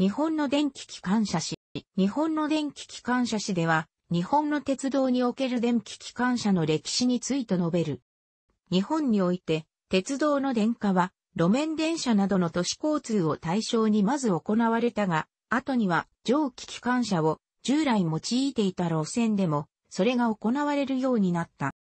日本の電気機関車市。日本の電気機関車市では、日本の鉄道における電気機関車の歴史について述べる。日本において、鉄道の電化は、路面電車などの都市交通を対象にまず行われたが、後には蒸気機関車を従来用いていた路線でも、それが行われるようになった。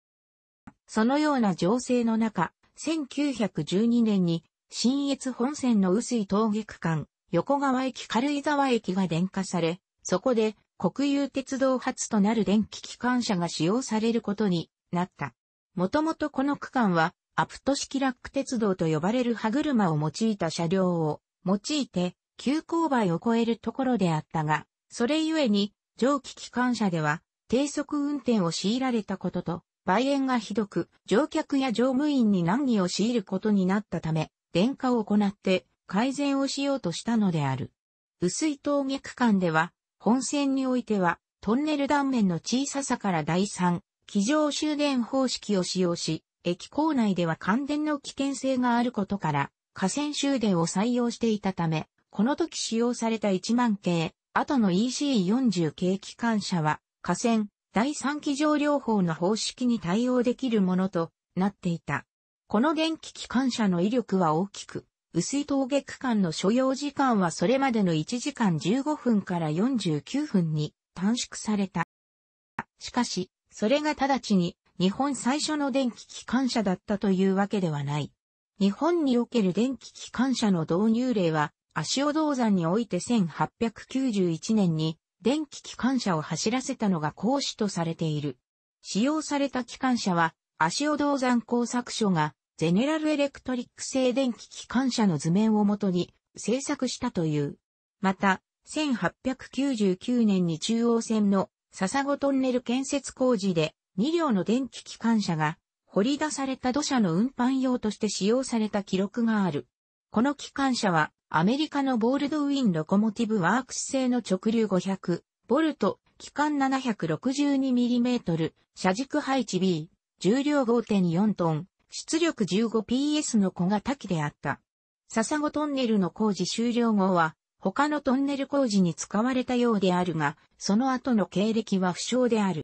そのような情勢の中、1912年に、新越本線の薄い峠区間、横川駅軽井沢駅が電化され、そこで国有鉄道発となる電気機関車が使用されることになった。もともとこの区間は、アプト式ラック鉄道と呼ばれる歯車を用いた車両を用いて、急勾配を超えるところであったが、それゆえに、蒸気機関車では、低速運転を強いられたことと、売園がひどく、乗客や乗務員に難儀を強いることになったため、電化を行って、改善をしようとしたのである。薄い峠区間では、本線においては、トンネル断面の小ささから第3、機上終電方式を使用し、駅構内では感電の危険性があることから、河川終電を採用していたため、この時使用された1万系、後の EC40 系機関車は、河川、第3機上療法の方式に対応できるものとなっていた。この電気機関車の威力は大きく、薄い峠区間の所要時間はそれまでの1時間15分から49分に短縮された。しかし、それが直ちに日本最初の電気機関車だったというわけではない。日本における電気機関車の導入例は、足尾銅山において1891年に電気機関車を走らせたのが講師とされている。使用された機関車は、足尾銅山工作所がゼネラルエレクトリック製電気機関車の図面をもとに製作したという。また、1899年に中央線の笹子トンネル建設工事で2両の電気機関車が掘り出された土砂の運搬用として使用された記録がある。この機関車はアメリカのボールドウィンロコモティブワークス製の直流500ボルト、機関 762mm、車軸配置 B、重量5.4トン、出力 15PS の小型機であった。笹子トンネルの工事終了後は、他のトンネル工事に使われたようであるが、その後の経歴は不詳である。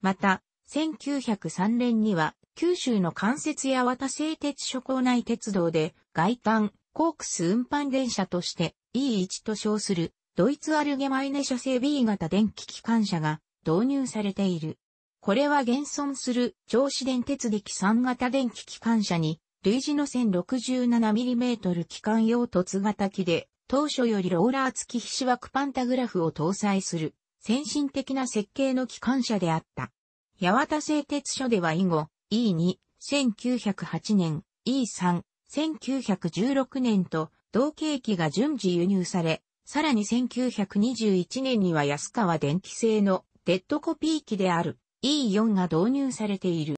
また、1903年には、九州の関節や渡製鉄所構内鉄道で、外端、コークス運搬電車として E1 と称する、ドイツアルゲマイネ社製 B 型電気機関車が導入されている。これは現存する調子電鉄力3型電気機関車に、類似の 1067mm 機関用凸型機で、当初よりローラー付き菱枠パンタグラフを搭載する、先進的な設計の機関車であった。八幡製鉄所では以後、E2、1908年、E3、1916年と、同系機が順次輸入され、さらに1921年には安川電気製のデッドコピー機である E4 が導入されている。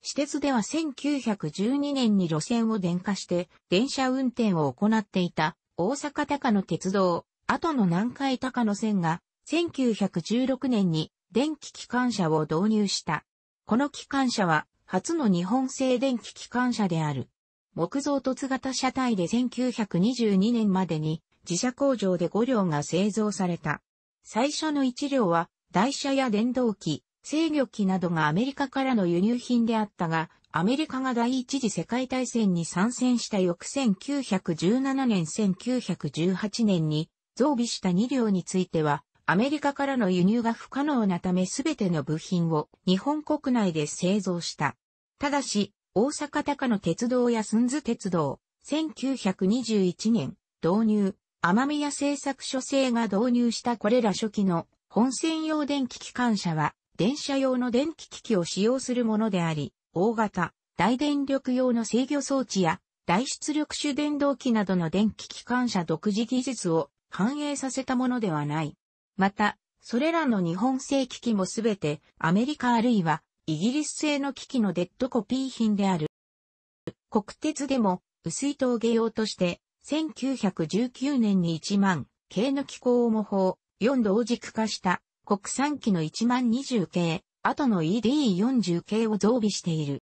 私鉄では1912年に路線を電化して電車運転を行っていた大阪高野鉄道、後の南海高野線が1916年に電気機関車を導入した。この機関車は初の日本製電気機関車である。木造凸型車体で1922年までに自社工場で5両が製造された。最初の1両は台車や電動機、制御機などがアメリカからの輸入品であったが、アメリカが第一次世界大戦に参戦した翌1917年1918年に増備した2両については、アメリカからの輸入が不可能なため全ての部品を日本国内で製造した。ただし、大阪高野鉄道や寸津鉄道、1921年、導入、天宮製作所製が導入したこれら初期の本線用電気機関車は、電車用の電気機器を使用するものであり、大型、大電力用の制御装置や、大出力主電動機などの電気機関車独自技術を反映させたものではない。また、それらの日本製機器もすべてアメリカあるいはイギリス製の機器のデッドコピー品である。国鉄でも薄い峠用として1919年に1万系の機構を模倣、4同軸化した国産機の1万20系、後の ED40 系を増備している。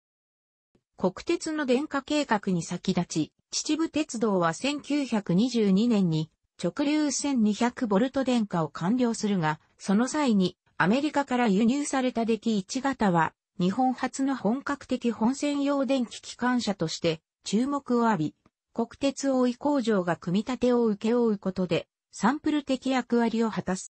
国鉄の電化計画に先立ち、秩父鉄道は1922年に直流 1200V 電化を完了するが、その際にアメリカから輸入された出来1型は日本初の本格的本線用電気機関車として注目を浴び、国鉄大井工場が組み立てを請け負うことでサンプル的役割を果たす。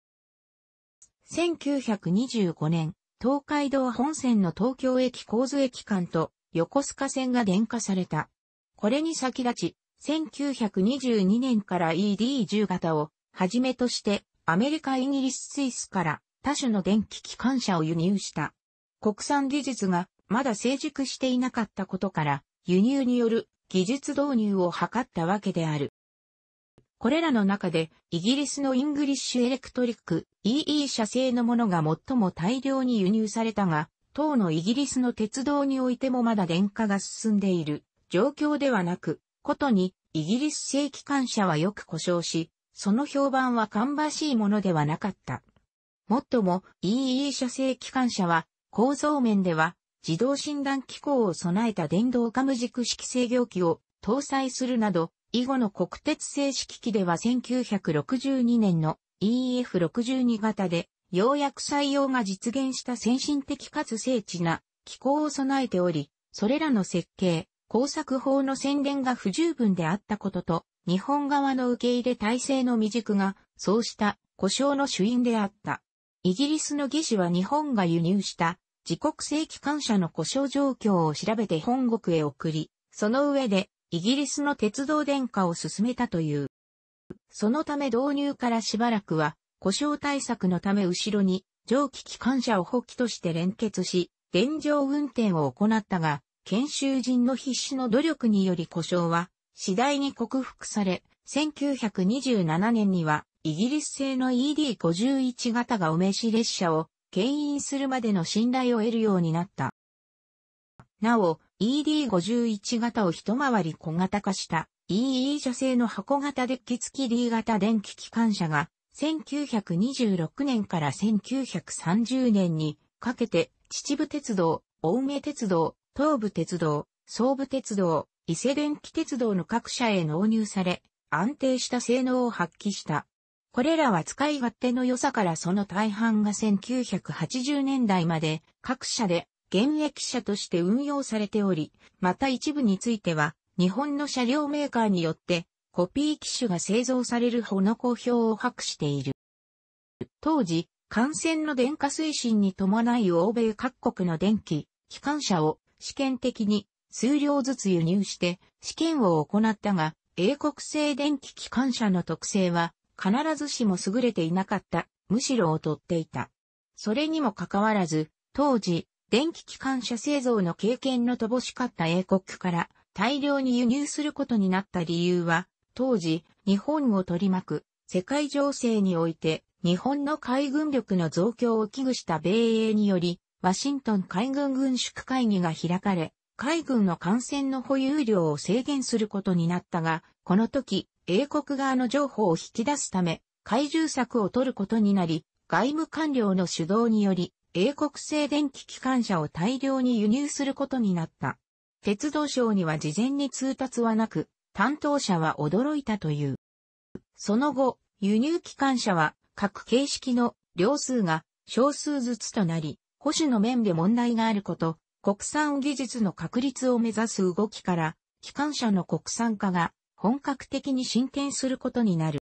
1925年、東海道本線の東京駅構図駅間と横須賀線が電化された。これに先立ち、1922年から ED10 型をはじめとしてアメリカイギリススイスから多種の電気機関車を輸入した。国産技術がまだ成熟していなかったことから輸入による技術導入を図ったわけである。これらの中で、イギリスのイングリッシュエレクトリック EE 社製のものが最も大量に輸入されたが、当のイギリスの鉄道においてもまだ電化が進んでいる状況ではなく、ことにイギリス製機関車はよく故障し、その評判は芳しいものではなかった。もっとも EE 社製機関車は構造面では自動診断機構を備えた電動カム軸式制御機を搭載するなど以後の国鉄正式機では1962年の EF62 型で、ようやく採用が実現した先進的かつ精緻な機構を備えており、それらの設計、工作法の宣伝が不十分であったことと、日本側の受け入れ体制の未熟が、そうした故障の主因であった。イギリスの技師は日本が輸入した自国製機関車の故障状況を調べて本国へ送り、その上でイギリスの鉄道電化を進めたという。そのため導入からしばらくは、故障対策のため後ろに蒸気機関車を補機として連結し、現状運転を行ったが、研修人の必死の努力により故障は次第に克服され、1927年にはイギリス製の ED51 型がお召し列車を牽引するまでの信頼を得るようになった。なお、ED51 型を一回り小型化した EE 社製の箱型デッキ付き D 型電気機関車が1926年から1930年にかけて秩父鉄道、青梅鉄道、東武鉄道、総武鉄道、伊勢電気鉄道の各社へ納入され、安定した性能を発揮した。これらは使い勝手の良さからその大半が1980年代まで各社で現役車として運用されており、また一部については、日本の車両メーカーによって、コピー機種が製造されるほの公表を博している。当時、感染の電化推進に伴い欧米各国の電気、機関車を試験的に数量ずつ輸入して試験を行ったが、英国製電気機関車の特性は必ずしも優れていなかった、むしろ劣っていた。それにもかかわらず、当時、電気機関車製造の経験の乏しかった英国から大量に輸入することになった理由は、当時、日本を取り巻く世界情勢において、日本の海軍力の増強を危惧した米英により、ワシントン海軍軍縮会議が開かれ、海軍の艦船の保有量を制限することになったが、この時、英国側の情報を引き出すため、海獣策を取ることになり、外務官僚の主導により、英国製電気機関車を大量に輸入することになった。鉄道省には事前に通達はなく、担当者は驚いたという。その後、輸入機関車は各形式の両数が少数ずつとなり、保守の面で問題があること、国産技術の確立を目指す動きから、機関車の国産化が本格的に進展することになる。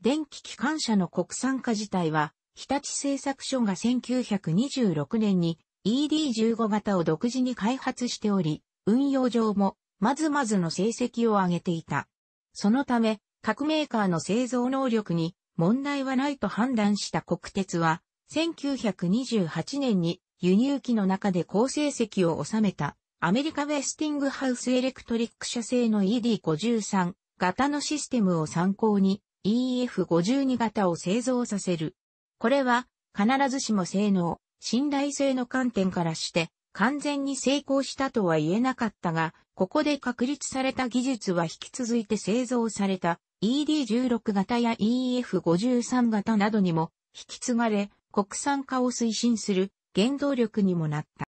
電気機関車の国産化自体は日立製作所が1926年に ED15 型を独自に開発しており、運用上もまずまずの成績を上げていた。そのため、各メーカーの製造能力に問題はないと判断した国鉄は、1928年に輸入機の中で高成績を収めた、アメリカウェスティングハウスエレクトリック社製の ED53 型のシステムを参考に EF52 型を製造させるこれは、必ずしも性能、信頼性の観点からして、完全に成功したとは言えなかったが、ここで確立された技術は引き続いて製造された ED16 型や EF53 型などにも引き継がれ、国産化を推進する原動力にもなった。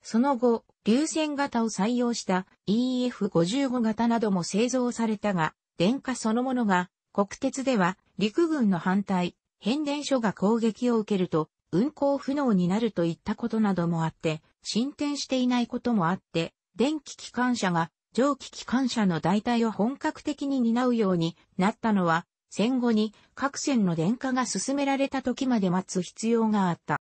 その後、流線型を採用した EF55 型なども製造されたが、電化そのものが国鉄では陸軍の反対、変電所が攻撃を受けると、運行不能になるといったことなどもあって、進展していないこともあって、電気機関車が蒸気機関車の代替を本格的に担うようになったのは、戦後に各線の電化が進められた時まで待つ必要があった。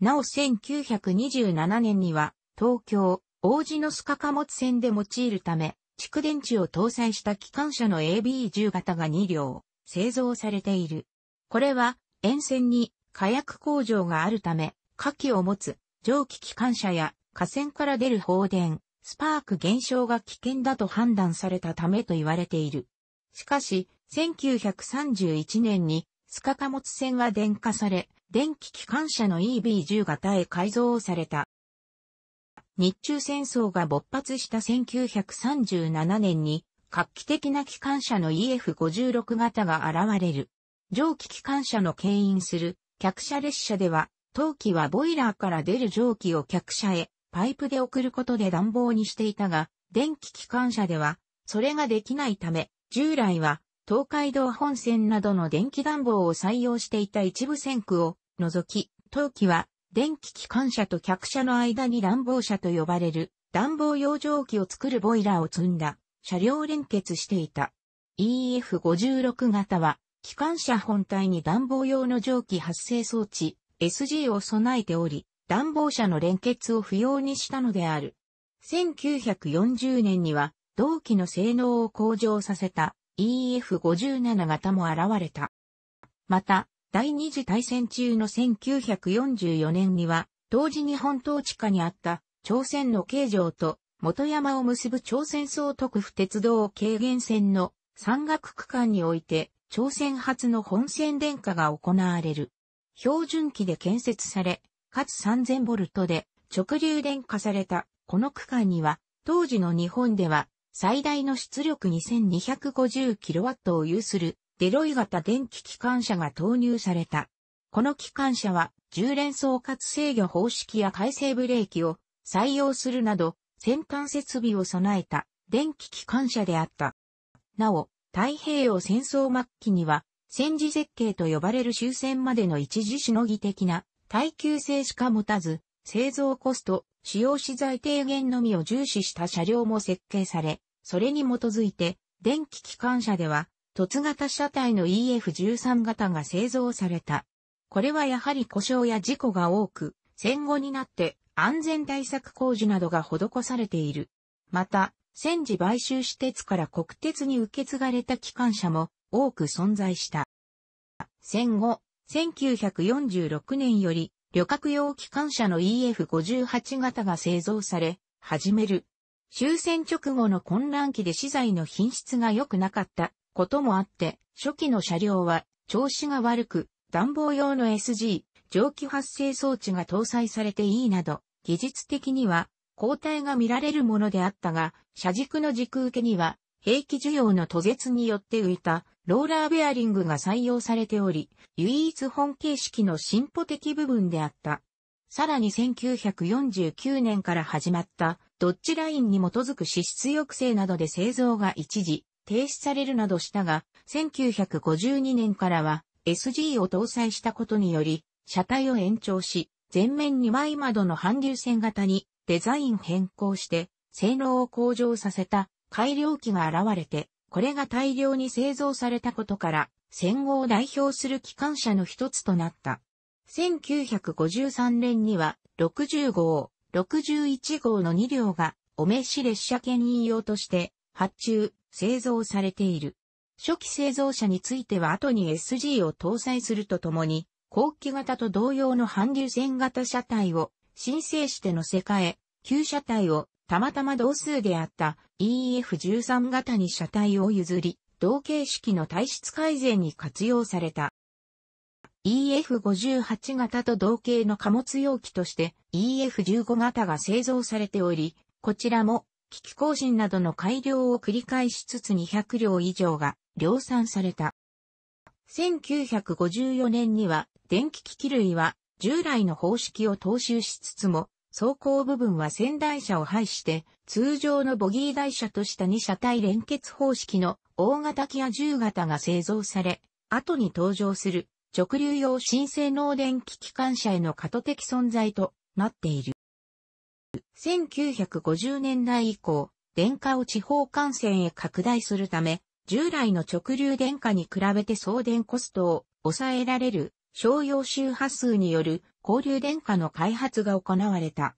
なお1927年には、東京、王子の須賀貨物線で用いるため、蓄電池を搭載した機関車の AB10 型が2両、製造されている。これは沿線に火薬工場があるため、火器を持つ蒸気機関車や火川から出る放電、スパーク現象が危険だと判断されたためと言われている。しかし、1931年にスカ貨物船は電化され、電気機関車の EB10 型へ改造された。日中戦争が勃発した1937年に画期的な機関車の EF56 型が現れる。蒸気機関車の牽引する客車列車では、陶器はボイラーから出る蒸気を客車へパイプで送ることで暖房にしていたが、電気機関車では、それができないため、従来は東海道本線などの電気暖房を採用していた一部線区を除き、陶器は電気機関車と客車の間に暖房車と呼ばれる暖房用蒸気を作るボイラーを積んだ車両連結していた。EF56 型は機関車本体に暖房用の蒸気発生装置 SG を備えており、暖房車の連結を不要にしたのである。1940年には同期の性能を向上させた EF57 型も現れた。また、第二次大戦中の1944年には、当時日本統治下にあった朝鮮の京城と元山を結ぶ朝鮮総督府鉄道軽減線の山岳区間において朝鮮初の本線電化が行われる。標準機で建設され、かつ3 0 0 0ボルトで直流電化されたこの区間には、当時の日本では最大の出力 2250kW を有するデロイ型電気機関車が投入された。この機関車は10連装かつ制御方式や回生ブレーキを採用するなど先端設備を備えた電気機関車であった。なお、太平洋戦争末期には、戦時設計と呼ばれる終戦までの一時しのぎ的な耐久性しか持たず、製造コスト、使用資材低減のみを重視した車両も設計され、それに基づいて、電気機関車では、突型車体の EF13 型が製造された。これはやはり故障や事故が多く、戦後になって安全対策工事などが施されている。また、戦時買収私鉄から国鉄に受け継がれた機関車も多く存在した。戦後、1946年より旅客用機関車の EF58 型が製造され、始める。終戦直後の混乱期で資材の品質が良くなかったこともあって、初期の車両は調子が悪く、暖房用の SG、蒸気発生装置が搭載されていいなど、技術的には交代が見られるものであったが、車軸の軸受けには、兵器需要の途絶によって浮いたローラーベアリングが採用されており、唯一本形式の進歩的部分であった。さらに1949年から始まったドッジラインに基づく脂質抑制などで製造が一時停止されるなどしたが、1952年からは SG を搭載したことにより、車体を延長し、前面2枚窓の反流線型にデザイン変更して、性能を向上させた改良機が現れて、これが大量に製造されたことから、戦後を代表する機関車の一つとなった。1953年には、60号、61号の2両が、お召し列車牽引用として、発注、製造されている。初期製造車については後に SG を搭載するとともに、後期型と同様の反流線型車体を申請して乗せ替え、旧車体をたまたま同数であった EF13 型に車体を譲り、同形式の体質改善に活用された。EF58 型と同型の貨物容器として EF15 型が製造されており、こちらも機器更新などの改良を繰り返しつつ200両以上が量産された。1954年には電気機器類は従来の方式を踏襲しつつも、走行部分は仙台車を廃して、通常のボギー台車とした2車体連結方式の大型機や10型が製造され、後に登場する直流用新性能電気機関車への過渡的存在となっている。1950年代以降、電化を地方幹線へ拡大するため、従来の直流電化に比べて送電コストを抑えられる商用周波数による交流電化の開発が行われた。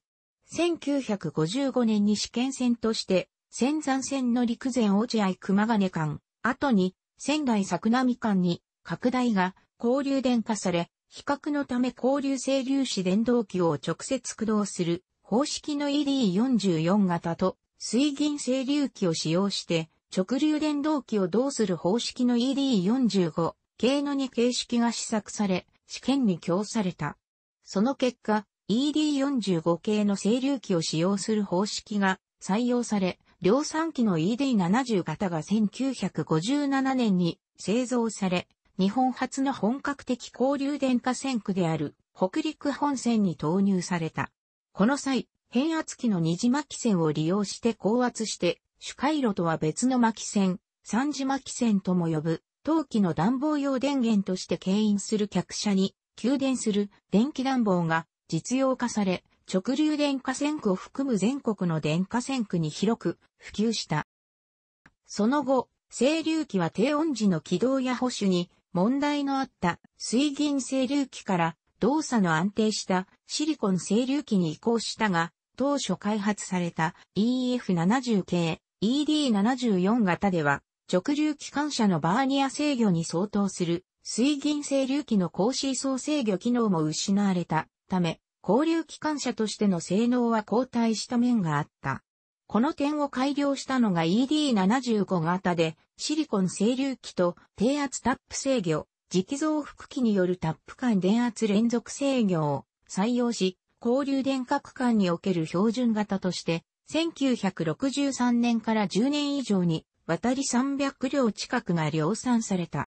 1955年に試験線として、仙山線の陸前落合熊金間、後に仙台作並間に拡大が交流電化され、比較のため交流整粒子電動機を直接駆動する方式の ED44 型と水銀整流機を使用して直流電動機をどする方式の ED45 経の2形式が試作され、試験に供された。その結果、ED45 系の整流器を使用する方式が採用され、量産機の ED70 型が1957年に製造され、日本初の本格的交流電化線区である北陸本線に投入された。この際、変圧器の二次巻線を利用して高圧して、主回路とは別の巻線、三次巻線とも呼ぶ冬季の暖房用電源として牽引する客車に給電する電気暖房が実用化され、直流電化線区を含む全国の電化線区に広く普及した。その後、清流機は低温時の軌道や保守に問題のあった水銀清流機から動作の安定したシリコン清流機に移行したが、当初開発された EF70 系 ED74 型では直流機関車のバーニア制御に相当する水銀整流機の高シーソー制御機能も失われたため、交流機関車としての性能は後退した面があった。この点を改良したのが ED75 型で、シリコン整流機と低圧タップ制御、磁気増幅器によるタップ間電圧連続制御を採用し、交流電区間における標準型として、1963年から10年以上に渡り300両近くが量産された。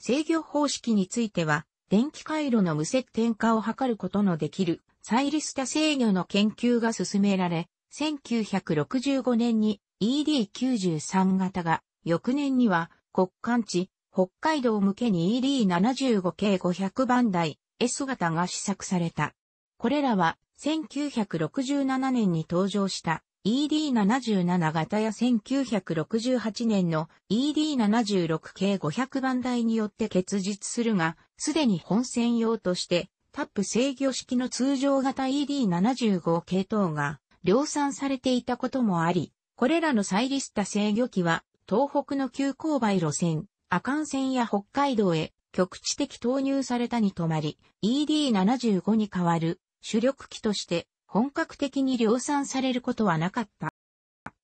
制御方式については、電気回路の無接点化を図ることのできる、サイリスタ制御の研究が進められ、1965年に ED93 型が、翌年には国間地、北海道向けに ED75 系500番台 S 型が試作された。これらは1967年に登場した ED77 型や1968年の ED76 系500番台によって結実するが、すでに本線用としてタップ制御式の通常型 ED75 系統が量産されていたこともあり、これらのサイリスタ制御機は東北の急勾配路線、阿寒線や北海道へ局地的投入されたに止まり、ED75 に代わる主力機として本格的に量産されることはなかった。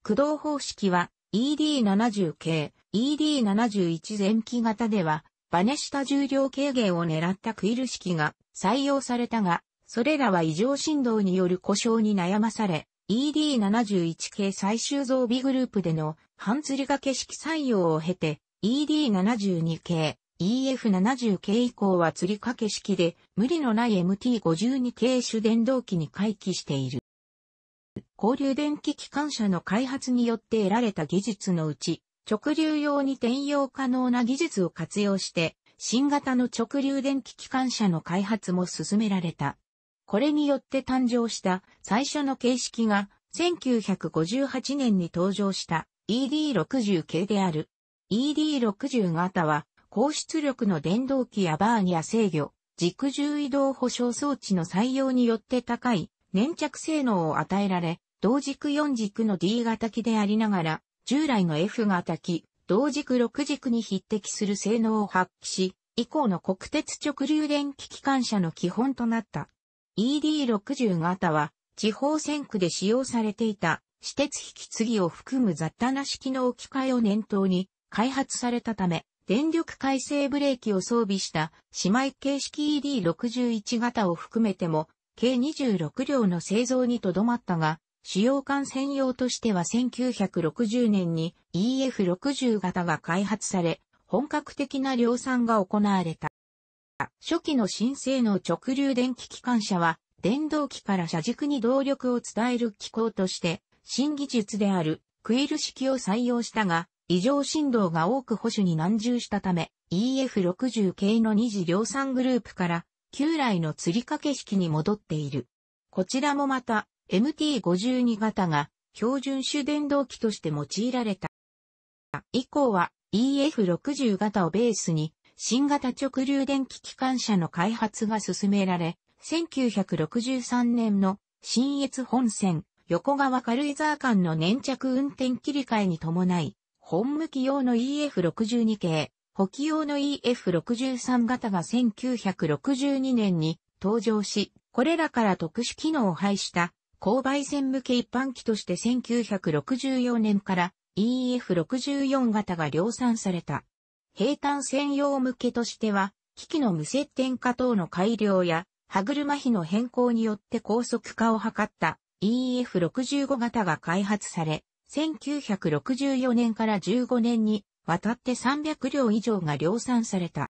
駆動方式は ED70 系、ED71 前期型では、バネ下重量軽減を狙ったクイル式が採用されたが、それらは異常振動による故障に悩まされ、ED71 系最終増備グループでの半吊り掛け式採用を経て、ED72 系、EF70 系以降は吊り掛け式で、無理のない MT52 系主電動機に回帰している。交流電気機関車の開発によって得られた技術のうち、直流用に転用可能な技術を活用して、新型の直流電気機関車の開発も進められた。これによって誕生した最初の形式が1958年に登場した ED60 系である。ED60 型は高出力の電動機やバーニア制御、軸重移動保障装置の採用によって高い粘着性能を与えられ、同軸4軸の D 型機でありながら、従来の F 型機、同軸6軸に匹敵する性能を発揮し、以降の国鉄直流電気機関車の基本となった。ED60 型は、地方線区で使用されていた、私鉄引き継ぎを含む雑多な式の置き換えを念頭に、開発されたため、電力回生ブレーキを装備した姉妹形式 ED61 型を含めても計26両の製造にとどまったが、主要艦専用としては1960年に EF60 型が開発され、本格的な量産が行われた。初期の新性能直流電気機関車は、電動機から車軸に動力を伝える機構として、新技術であるクイル式を採用したが、異常振動が多く保守に難重したため、EF60 系の二次量産グループから、旧来の釣り掛け式に戻っている。こちらもまた、MT52 型が標準種電動機として用いられた。以降は EF60 型をベースに新型直流電気機関車の開発が進められ、1963年の新越本線横川軽井沢間の粘着運転切り替えに伴い、本向き用の EF62 系、補機用の EF63 型が1962年に登場し、これらから特殊機能を排した勾配線向け一般機として1964年から EF64 型が量産された。平坦専用向けとしては、機器の無接点化等の改良や、歯車比の変更によって高速化を図った EF65 型が開発され、1964年から15年にわたって300両以上が量産された。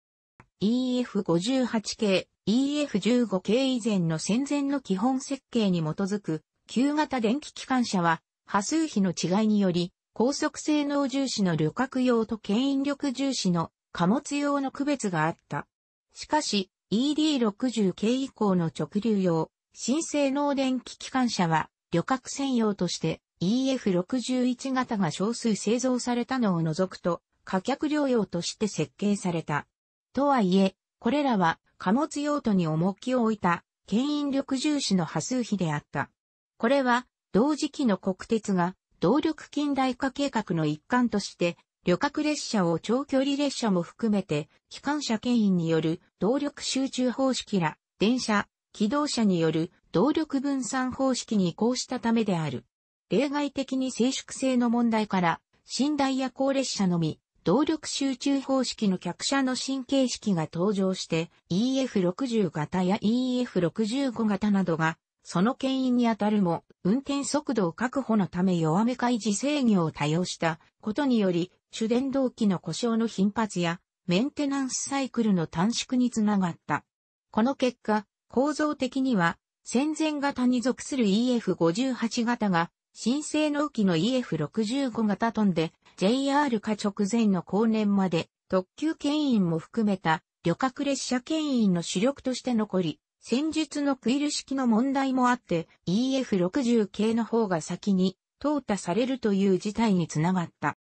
EF58 系、EF15 系以前の戦前の基本設計に基づく旧型電気機関車は、波数比の違いにより、高速性能重視の旅客用と牽引力重視の貨物用の区別があった。しかし、ED60 系以降の直流用、新性能電気機関車は旅客専用として EF61 型が少数製造されたのを除くと、貨客療養として設計された。とはいえ、これらは貨物用途に重きを置いた、牽引力重視の波数比であった。これは、同時期の国鉄が、動力近代化計画の一環として、旅客列車を長距離列車も含めて、機関車牽引による動力集中方式ら、電車、機動車による動力分散方式に移行したためである。例外的に静粛性の問題から、寝台や高列車のみ、動力集中方式の客車の神経式が登場して EF60 型や EF65 型などがその牽引にあたるも運転速度確保のため弱め開示制御を多用したことにより主電動機の故障の頻発やメンテナンスサイクルの短縮につながった。この結果、構造的には戦前型に属する EF58 型が新生浮きの EF65 型トンで JR 化直前の後年まで特急牽引も含めた旅客列車牽引の主力として残り、戦術のクイル式の問題もあって EF60 系の方が先に淘汰されるという事態につながった。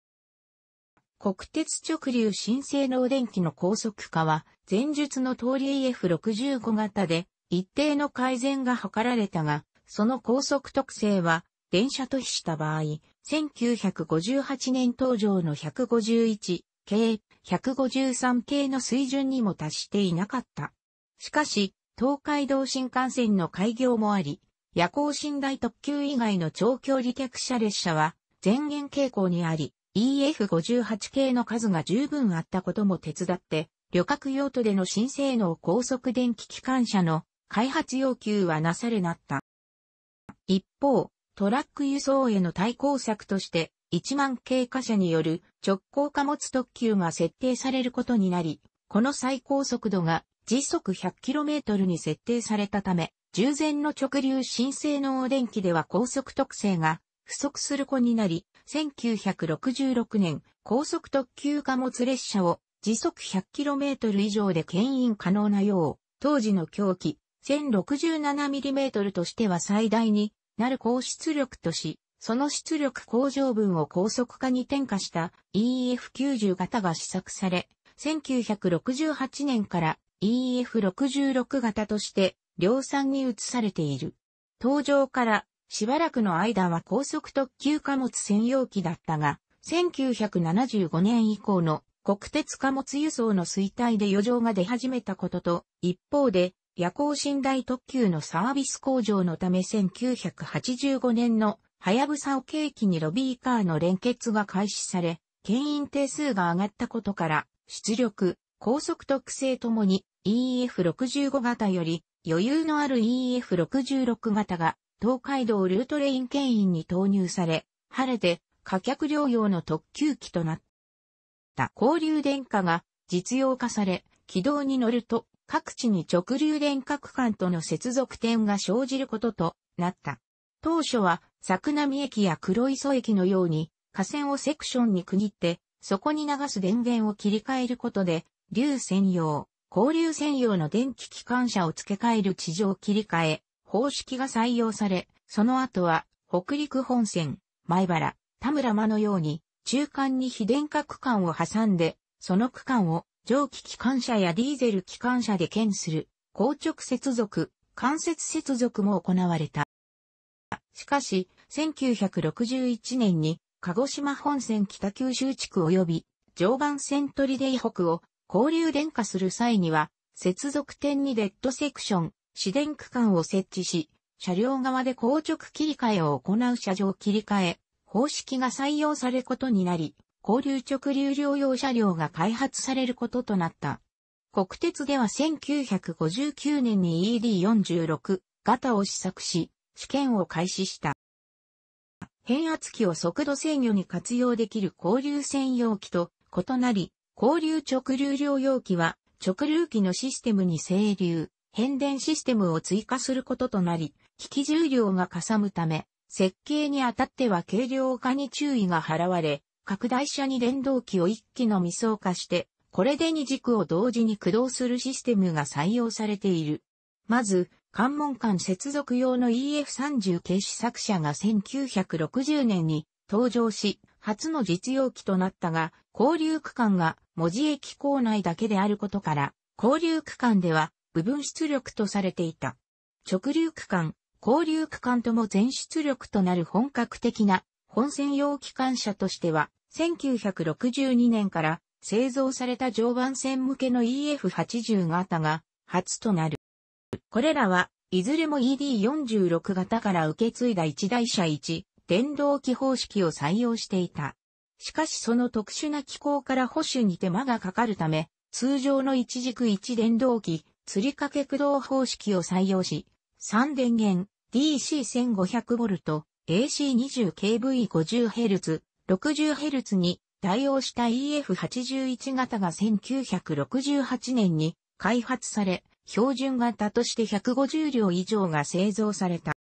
国鉄直流新生能電気の高速化は前述の通り EF65 型で一定の改善が図られたが、その高速特性は電車と比した場合、1958年登場の151系、153系の水準にも達していなかった。しかし、東海道新幹線の開業もあり、夜行寝台特急以外の長距離客車列車は前言傾向にあり、EF58 系の数が十分あったことも手伝って、旅客用途での新性能高速電気機関車の開発要求はなされなった。一方、トラック輸送への対抗策として、1万経過者による直行貨物特急が設定されることになり、この最高速度が時速 100km に設定されたため、従前の直流新性能電気では高速特性が不足する子になり、1966年、高速特急貨物列車を時速 100km 以上で牽引可能なよう、当時の狂気 1067mm としては最大になる高出力とし、その出力向上分を高速化に転化した EF90 型が試作され、1968年から EF66 型として量産に移されている。登場からしばらくの間は高速特急貨物専用機だったが、1975年以降の国鉄貨物輸送の衰退で余剰が出始めたことと、一方で夜行寝台特急のサービス向上のため1985年のはやぶさを契機にロビーカーの連結が開始され、牽引定数が上がったことから、出力、高速特性ともに EF65 型より余裕のある EF66 型が東海道ルートレイン牽引に投入され、晴れて貨客療養の特急機となった。交流電化が実用化され、軌道に乗ると各地に直流電区間との接続点が生じることとなった。当初は、作並駅や黒磯駅のように、河川をセクションに区切って、そこに流す電源を切り替えることで、流専用、交流専用の電気機関車を付け替える地上切り替え、方式が採用され、その後は、北陸本線、前原、田村間のように、中間に非電化区間を挟んで、その区間を蒸気機関車やディーゼル機関車で兼する、硬直接続、間接接続も行われた。しかし、1961年に、鹿児島本線北九州地区及び、常磐線取出北を交流電化する際には、接続点にデッドセクション、市電区間を設置し、車両側で硬直切り替えを行う車上切り替え、方式が採用されることになり、交流直流療養車両が開発されることとなった。国鉄では1959年に ED46 型を試作し、試験を開始した。変圧器を速度制御に活用できる交流専用機と異なり、交流直流療養機は直流機のシステムに整流、変電システムを追加することとなり、機器重量がかさむため、設計にあたっては軽量化に注意が払われ、拡大車に電動機を一機の未相化して、これで二軸を同時に駆動するシステムが採用されている。まず、関門間接続用の EF30 系試作車が1960年に登場し、初の実用機となったが、交流区間が文字駅構内だけであることから、交流区間では部分出力とされていた。直流区間、交流区間とも全出力となる本格的な本専用機関車としては、1962年から製造された常磐線向けの EF80 型が初となる。これらはいずれも ED46 型から受け継いだ一台車1、電動機方式を採用していた。しかしその特殊な機構から保守に手間がかかるため、通常の一軸一電動機、釣り掛け駆動方式を採用し、3電源、DC1500V、AC20KV50Hz、60Hz に対応した EF81 型が1968年に開発され、標準型として150両以上が製造された。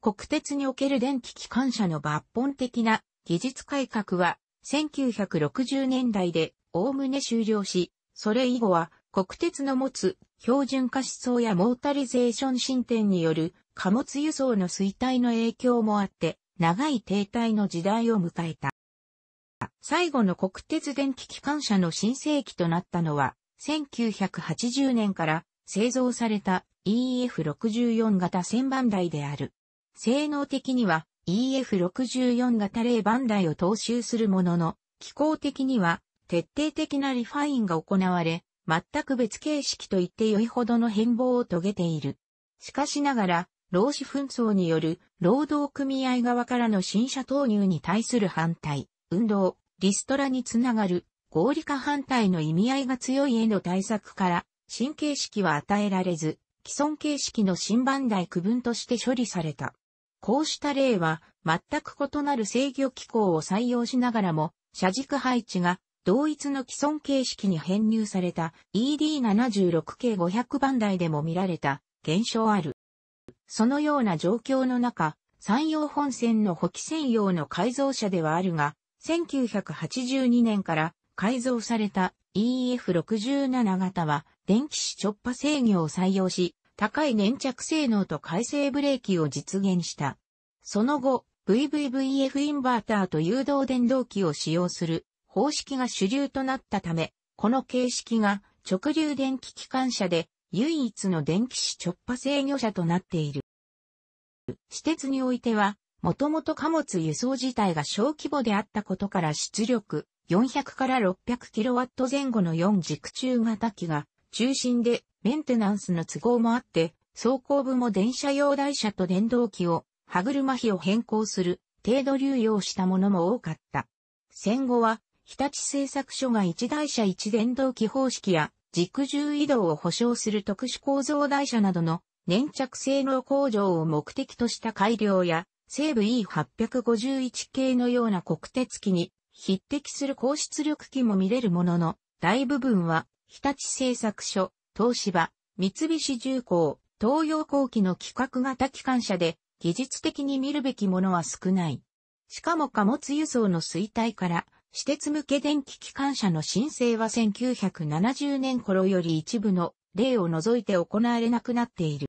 国鉄における電気機関車の抜本的な技術改革は1960年代で概ね終了し、それ以後は国鉄の持つ標準化思想やモータリゼーション進展による貨物輸送の衰退の影響もあって、長い停滞の時代を迎えた。最後の国鉄電気機関車の新世紀となったのは、1980年から製造された EF64 型1000番台である。性能的には EF64 型0番台を踏襲するものの、機構的には徹底的なリファインが行われ、全く別形式と言って良いほどの変貌を遂げている。しかしながら、労使紛争による労働組合側からの新車投入に対する反対、運動、リストラにつながる合理化反対の意味合いが強いへの対策から、新形式は与えられず、既存形式の新番台区分として処理された。こうした例は、全く異なる制御機構を採用しながらも、車軸配置が同一の既存形式に編入された ED76 系500番台でも見られた現象ある。そのような状況の中、山陽本線の補機専用の改造車ではあるが、1982年から改造された EF67 型は電気子直波制御を採用し、高い粘着性能と回生ブレーキを実現した。その後、VVVF インバーターと誘導電動機を使用する方式が主流となったため、この形式が直流電気機関車で唯一の電気子直波制御車となっている。私鉄においては、もともと貨物輸送自体が小規模であったことから出力400から 600kW 前後の4軸中型機が中心でメンテナンスの都合もあって、走行部も電車用台車と電動機を歯車比を変更する程度流用したものも多かった。戦後は日立製作所が一台車一電動機方式や軸重移動を保障する特殊構造台車などの粘着性能向上を目的とした改良や西部 E851 系のような国鉄機に匹敵する高出力機も見れるものの大部分は日立製作所、東芝、三菱重工、東洋工機の規格型機関車で技術的に見るべきものは少ない。しかも貨物輸送の衰退から私鉄向け電気機関車の申請は1970年頃より一部の例を除いて行われなくなっている。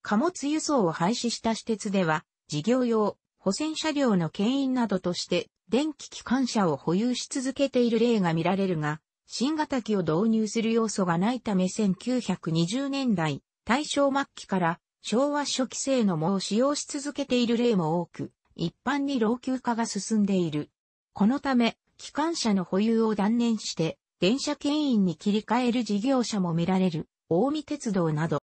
貨物輸送を廃止した私鉄では、事業用、保線車両の牽引などとして、電気機関車を保有し続けている例が見られるが、新型機を導入する要素がないため1920年代、大正末期から昭和初期製のもを使用し続けている例も多く、一般に老朽化が進んでいる。このため、機関車の保有を断念して、電車牽引に切り替える事業者も見られる、大見鉄道など。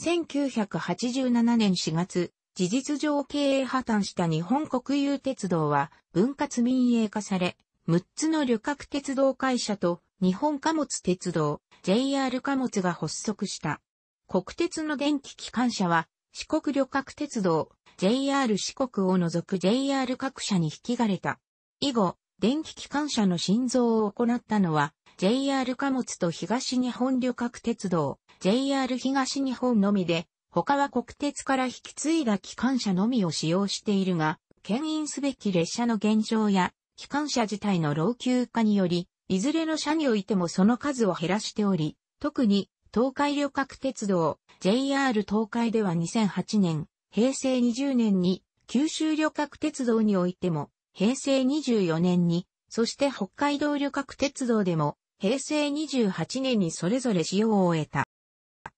1987年4月、事実上経営破綻した日本国有鉄道は分割民営化され、6つの旅客鉄道会社と日本貨物鉄道、JR 貨物が発足した。国鉄の電気機関車は四国旅客鉄道、JR 四国を除く JR 各社に引きがれた。以後、電気機関車の心臓を行ったのは、JR 貨物と東日本旅客鉄道、JR 東日本のみで、他は国鉄から引き継いだ機関車のみを使用しているが、牽引すべき列車の減少や、機関車自体の老朽化により、いずれの車においてもその数を減らしており、特に、東海旅客鉄道、JR 東海では2008年、平成20年に、九州旅客鉄道においても、平成24年に、そして北海道旅客鉄道でも、平成28年にそれぞれ使用を終えた。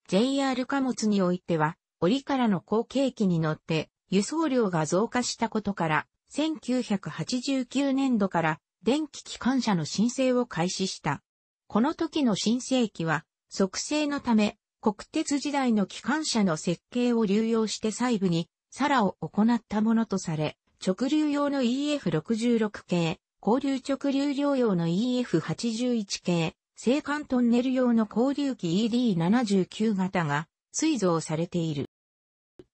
JR 貨物においては、折からの後継機に乗って、輸送量が増加したことから、1989年度から電気機関車の申請を開始した。この時の申請機は、促成のため、国鉄時代の機関車の設計を流用して細部に、サラを行ったものとされ、直流用の EF66 系、交流直流量用の EF81 系、青函トンネル用の交流機 ED79 型が追造されている。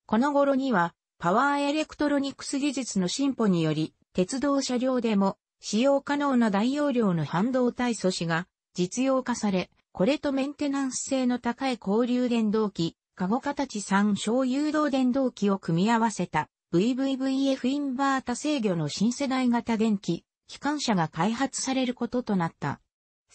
この頃には、パワーエレクトロニクス技術の進歩により、鉄道車両でも使用可能な大容量の半導体素子が実用化され、これとメンテナンス性の高い交流電動機、カゴ形3小誘導電動機を組み合わせた VVVF インバータ制御の新世代型電気、機関車が開発されることとなった。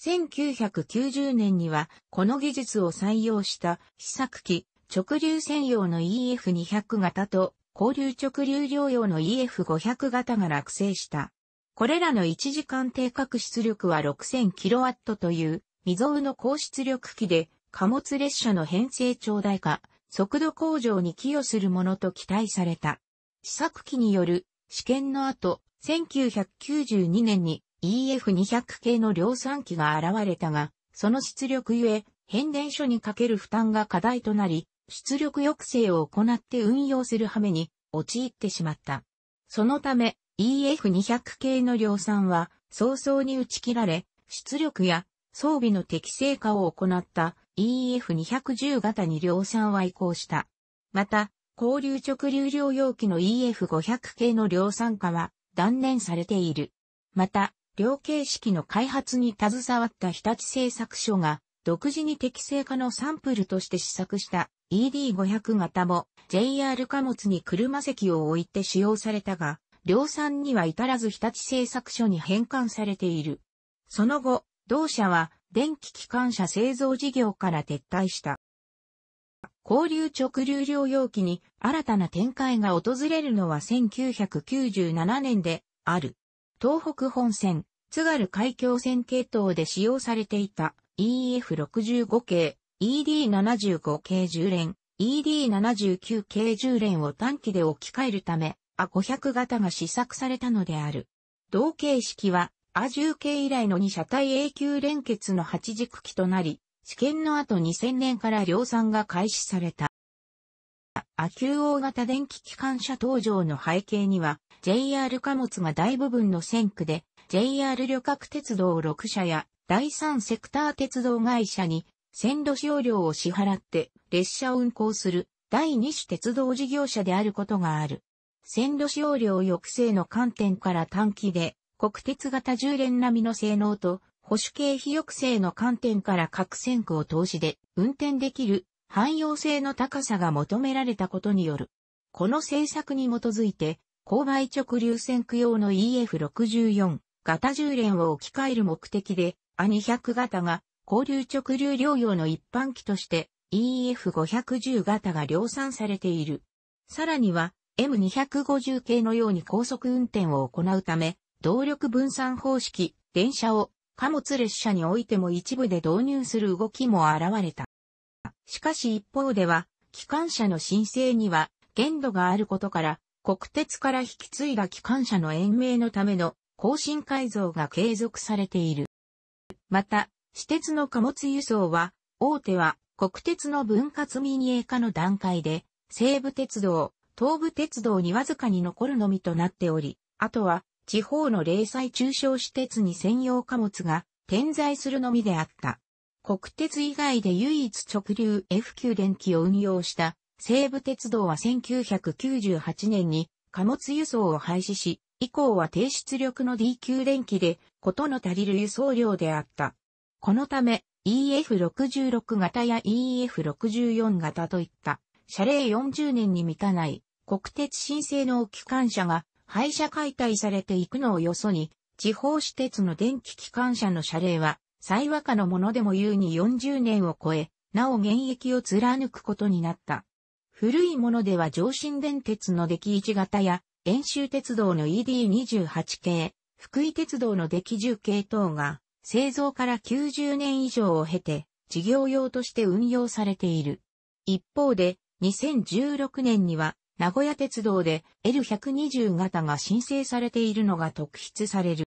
1990年には、この技術を採用した試作機、直流専用の EF200 型と、交流直流両用の EF500 型が落成した。これらの1時間定格出力は 6000kW という、未曾有の高出力機で、貨物列車の編成長大化、速度向上に寄与するものと期待された。試作機による試験の後、1992年に EF200 系の量産機が現れたが、その出力ゆえ、変電所にかける負担が課題となり、出力抑制を行って運用する羽目に陥ってしまった。そのため EF200 系の量産は早々に打ち切られ、出力や装備の適正化を行った EF210 型に量産は移行した。また、交流直流量容器の EF500 系の量産化は断念されている。また、量形式の開発に携わった日立製作所が、独自に適正化のサンプルとして試作した ED500 型も JR 貨物に車席を置いて使用されたが、量産には至らず日立製作所に返還されている。その後、同社は電気機関車製造事業から撤退した。交流直流療養期に新たな展開が訪れるのは1997年である。東北本線、津軽海峡線系統で使用されていた EF65 系、ED75 系10連、ED79 系10連を短期で置き換えるため、A500 型が試作されたのである。同形式は、A10 系以来の2車体永久連結の8軸機となり、試験の後2000年から量産が開始された。アキュー大型電気機関車登場の背景には、JR 貨物が大部分の線区で、JR 旅客鉄道6社や第3セクター鉄道会社に線路使用料を支払って列車を運行する第2種鉄道事業者であることがある。線路使用料抑制の観点から短期で国鉄型従連並みの性能と保守系非抑制の観点から各線区を通しで運転できる汎用性の高さが求められたことによる。この政策に基づいて、勾配直流線区用の EF64 型重連を置き換える目的で、A200 型が交流直流両用の一般機として EF510 型が量産されている。さらには M250 系のように高速運転を行うため、動力分散方式、電車を貨物列車においても一部で導入する動きも現れた。しかし一方では、機関車の申請には限度があることから、国鉄から引き継いだ機関車の延命のための更新改造が継続されている。また、私鉄の貨物輸送は、大手は国鉄の分割民営化の段階で、西武鉄道、東武鉄道にわずかに残るのみとなっており、あとは地方の零細中小私鉄に専用貨物が点在するのみであった。国鉄以外で唯一直流 f 級電気を運用した西武鉄道は1998年に貨物輸送を廃止し、以降は低出力の d 級電気でことの足りる輸送量であった。このため EF66 型や EF64 型といった車礼40年に満たない国鉄新性能機関車が廃車解体されていくのをよそに、地方私鉄の電気機関車の車礼は、最和化のものでもうに40年を超え、なお現役を貫くことになった。古いものでは上新電鉄の出来1型や、遠州鉄道の ED28 系、福井鉄道の出来10系等が、製造から90年以上を経て、事業用として運用されている。一方で、2016年には、名古屋鉄道で L120 型が申請されているのが特筆される。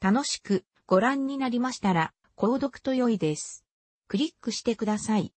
楽しくご覧になりましたら、購読と良いです。クリックしてください。